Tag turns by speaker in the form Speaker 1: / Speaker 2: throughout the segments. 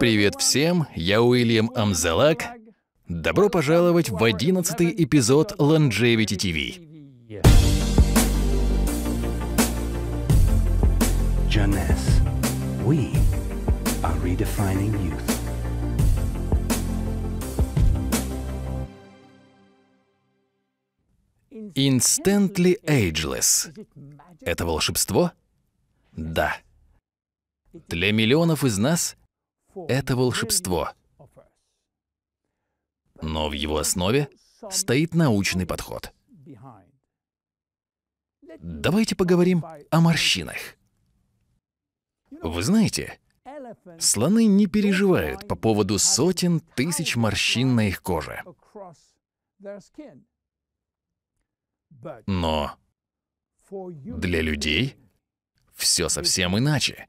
Speaker 1: Привет всем, я Уильям Амзалак. Добро пожаловать в одиннадцатый эпизод Longevity TV. Jeunesse, we are redefining youth. Instantly Ageless. Это волшебство? Да. Для миллионов из нас это волшебство. Но в его основе стоит научный подход. Давайте поговорим о морщинах. Вы знаете, слоны не переживают по поводу сотен тысяч морщин на их коже. Но
Speaker 2: для
Speaker 1: людей все совсем иначе.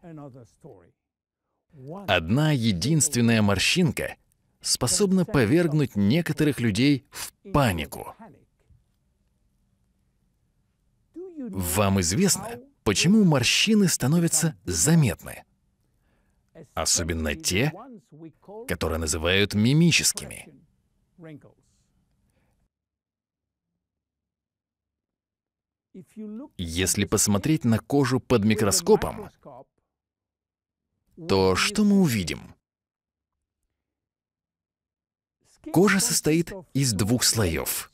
Speaker 1: Одна единственная морщинка способна повергнуть некоторых людей в панику. Вам известно, почему морщины становятся заметны? Особенно те, которые называют мимическими. Если посмотреть на кожу под микроскопом,
Speaker 2: то что мы
Speaker 1: увидим? Кожа состоит из двух слоев.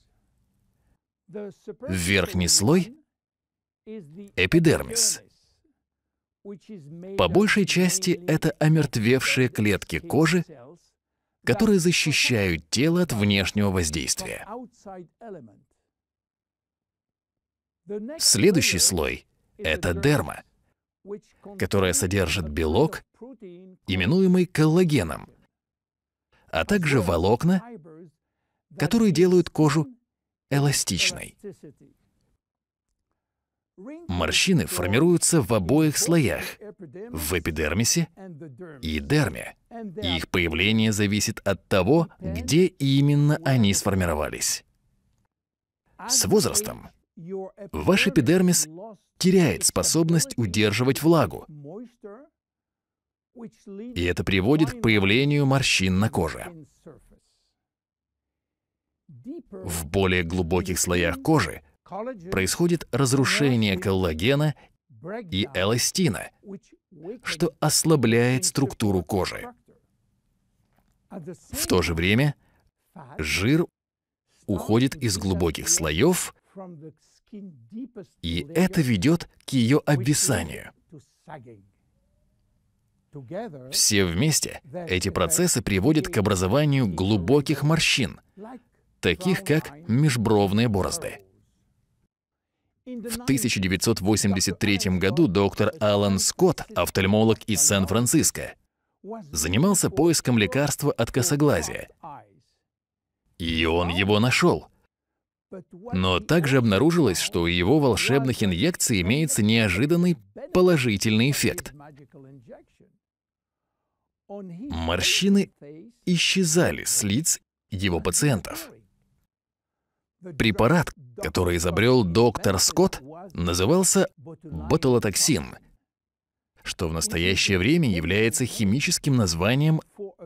Speaker 1: Верхний слой
Speaker 2: — эпидермис. По
Speaker 1: большей части это омертвевшие клетки кожи, которые защищают тело от внешнего воздействия.
Speaker 2: Следующий
Speaker 1: слой — это дерма, которая содержит белок именуемый коллагеном, а также волокна, которые делают кожу эластичной. Морщины формируются в обоих слоях – в эпидермисе и дерме. И их появление зависит от того, где именно они сформировались. С возрастом ваш эпидермис теряет способность удерживать влагу, и это приводит к появлению морщин на коже. В более глубоких слоях кожи происходит разрушение коллагена и эластина, что ослабляет структуру кожи. В то же время жир уходит из глубоких слоев, и это ведет к ее обвисанию. Все вместе эти процессы приводят к образованию глубоких морщин, таких как межбровные борозды. В 1983 году доктор Алан Скотт, офтальмолог из Сан-Франциско, занимался поиском лекарства от косоглазия. И он его нашел. Но также обнаружилось, что у его волшебных инъекций имеется неожиданный положительный эффект. Морщины исчезали с лиц его пациентов. Препарат, который изобрел доктор Скотт, назывался ботулотоксин, что в настоящее время является химическим названием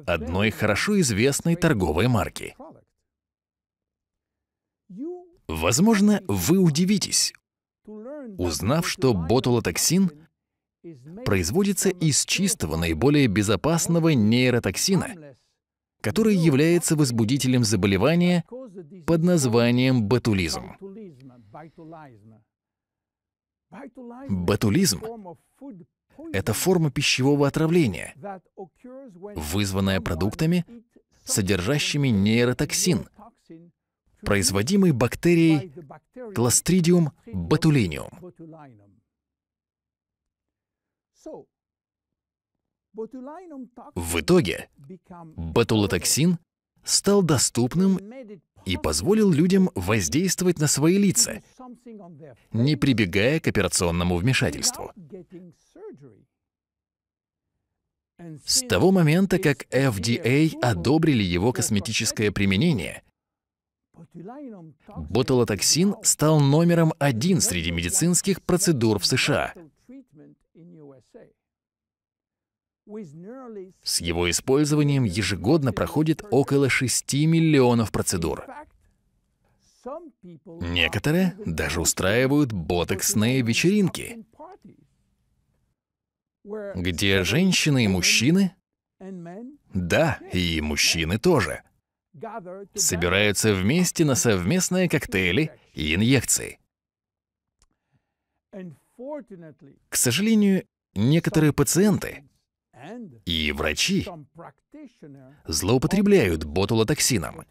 Speaker 1: одной хорошо известной торговой марки. Возможно, вы удивитесь, узнав, что ботулотоксин производится из чистого, наиболее безопасного нейротоксина, который является возбудителем заболевания под названием ботулизм. Ботулизм — это форма пищевого отравления, вызванная продуктами, содержащими нейротоксин, производимый бактерией Clostridium botulinum.
Speaker 2: В итоге
Speaker 1: ботулотоксин стал доступным и позволил людям воздействовать на свои лица, не прибегая к операционному вмешательству. С того момента, как FDA одобрили его косметическое применение, ботулотоксин стал номером один среди медицинских процедур в США. С его использованием ежегодно проходит около 6 миллионов процедур. Некоторые даже устраивают ботексные вечеринки, где женщины и мужчины, да, и мужчины тоже, собираются вместе на совместные коктейли и инъекции.
Speaker 2: К
Speaker 1: сожалению, некоторые пациенты и врачи злоупотребляют ботулотоксином.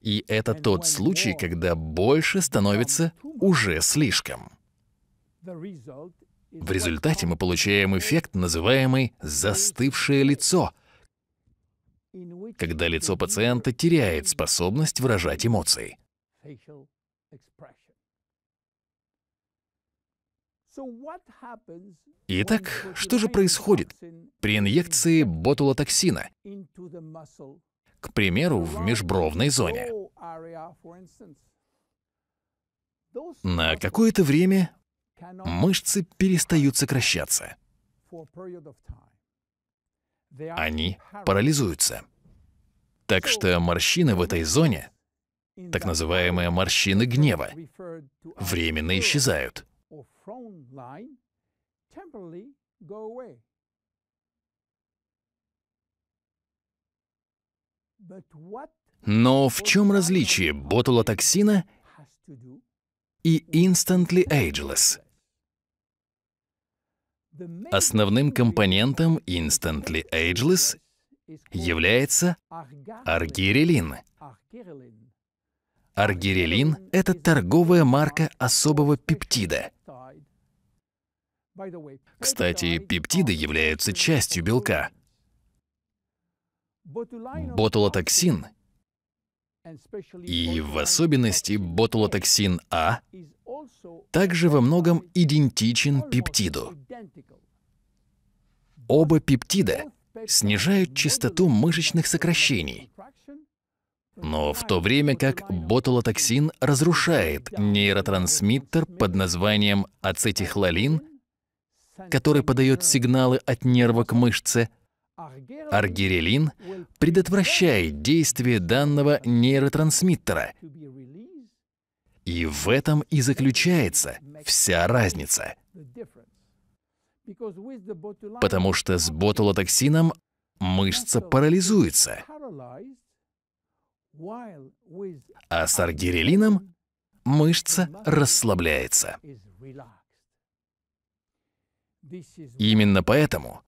Speaker 1: И это тот случай, когда больше становится уже слишком.
Speaker 2: В
Speaker 1: результате мы получаем эффект, называемый «застывшее лицо», когда лицо пациента теряет способность выражать эмоции. Итак, что же происходит при инъекции ботулотоксина, к примеру, в межбровной зоне? На какое-то время
Speaker 2: мышцы
Speaker 1: перестают сокращаться. Они парализуются. Так что морщины в этой зоне, так называемые морщины гнева,
Speaker 2: временно исчезают frown line temporarily go away.
Speaker 1: Но в чем различие ботулотоксина и Instantly Ageless? Основным компонентом Instantly Ageless является аргирелин. Аргирелин – это торговая марка особого пептида, кстати, пептиды являются частью белка.
Speaker 2: Ботулотоксин
Speaker 1: и в особенности ботулотоксин А также во многом идентичен пептиду. Оба пептида снижают частоту мышечных сокращений, но в то время как ботулотоксин разрушает нейротрансмиттер под названием ацетихлолин – который подает сигналы от нерва к мышце, аргирелин предотвращает действие данного нейротрансмиттера. И в этом и заключается вся разница. Потому что с ботулотоксином мышца парализуется, а с аргирелином мышца расслабляется именно поэтому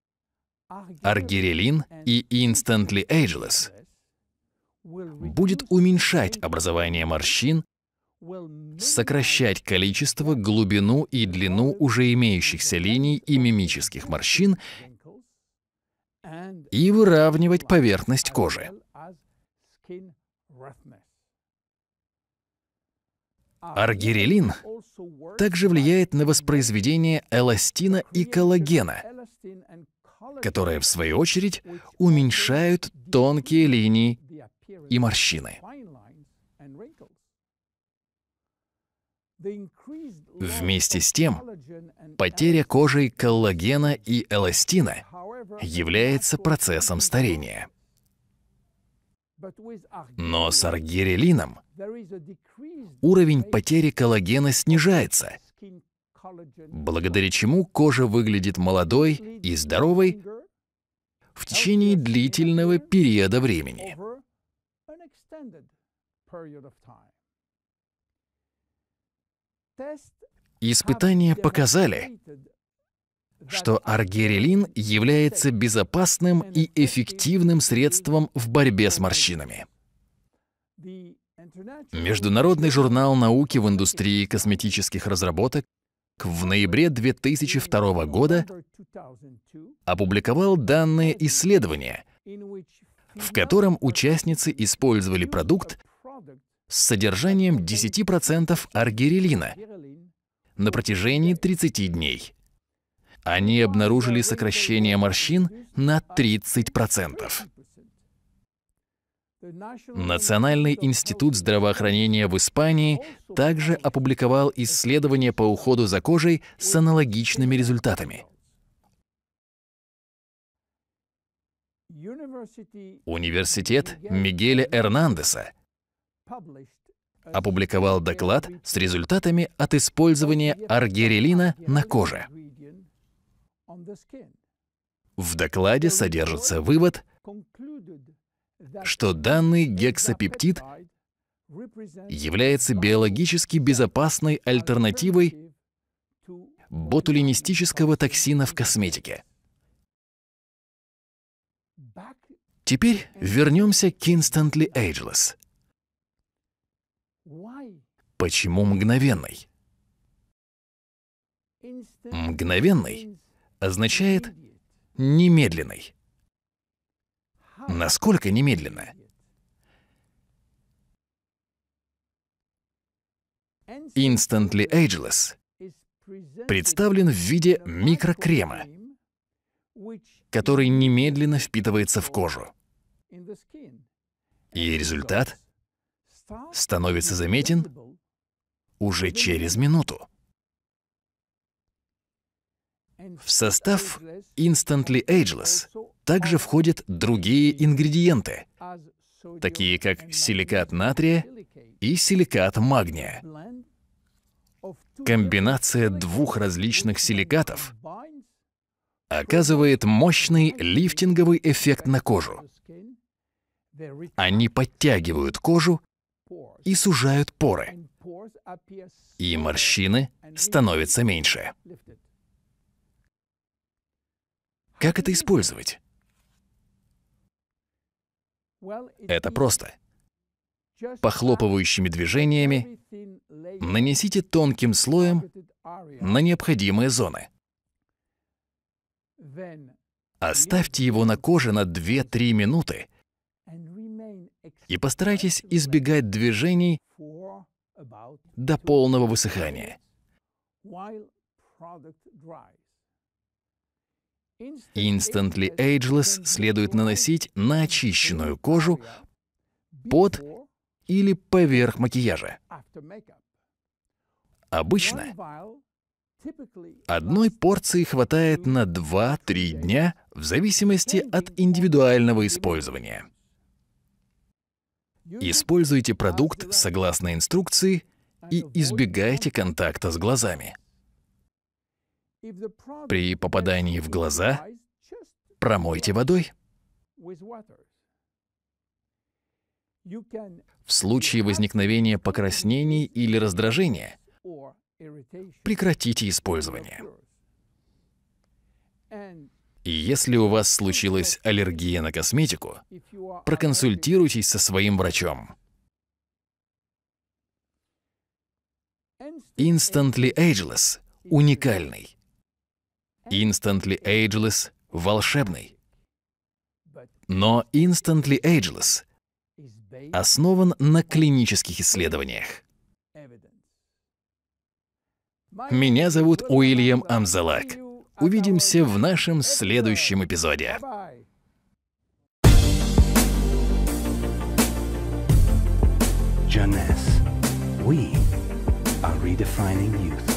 Speaker 1: аргирелин и Instantly Ageless будет уменьшать образование морщин, сокращать количество, глубину и длину уже имеющихся линий и мимических морщин и выравнивать поверхность кожи. Аргирелин также влияет на воспроизведение эластина и коллагена, которые, в свою очередь, уменьшают тонкие линии и морщины. Вместе с тем, потеря кожи коллагена и эластина является процессом старения. Но с аргирелином уровень потери коллагена снижается, благодаря чему кожа выглядит молодой и здоровой в течение длительного периода времени. Испытания показали, что аргирелин является безопасным и эффективным средством в борьбе с морщинами. Международный журнал науки в индустрии косметических разработок в ноябре 2002 года опубликовал данные исследования, в котором участницы использовали продукт с содержанием 10% аргирелина на протяжении 30 дней они обнаружили сокращение морщин на 30%. Национальный институт здравоохранения в Испании также опубликовал исследование по уходу за кожей с аналогичными результатами. Университет Мигеля Эрнандеса опубликовал доклад с результатами от использования аргирелина на коже. В докладе содержится вывод, что данный гексапептид является биологически безопасной альтернативой ботулинистического токсина в косметике. Теперь вернемся к Instantly Ageless. Почему мгновенный?
Speaker 2: Мгновенный
Speaker 1: означает «немедленный». Насколько немедленно? Instantly Ageless представлен в виде микрокрема, который немедленно впитывается в кожу. И результат становится заметен уже через минуту. В состав Instantly Ageless также входят другие ингредиенты, такие как силикат натрия и силикат магния. Комбинация двух различных силикатов оказывает мощный лифтинговый эффект на кожу. Они подтягивают кожу и сужают поры, и морщины становятся меньше. Как это использовать? Это просто. Похлопывающими движениями нанесите тонким слоем на необходимые зоны. Оставьте его на коже на 2-3 минуты и постарайтесь избегать движений до полного высыхания. Instantly Ageless следует наносить на очищенную кожу под или поверх макияжа. Обычно одной порции хватает на 2-3 дня в зависимости от индивидуального использования. Используйте продукт согласно инструкции и избегайте контакта с глазами. При попадании в глаза промойте водой. В случае возникновения покраснений или раздражения прекратите использование. И если у вас случилась аллергия на косметику, проконсультируйтесь со своим врачом. Instantly Ageless – уникальный, Instantly Ageless волшебный. Но Instantly Ageless основан на клинических исследованиях. Меня зовут Уильям Амзалак. Увидимся в нашем следующем эпизоде. Jeunesse.
Speaker 2: We are redefining youth.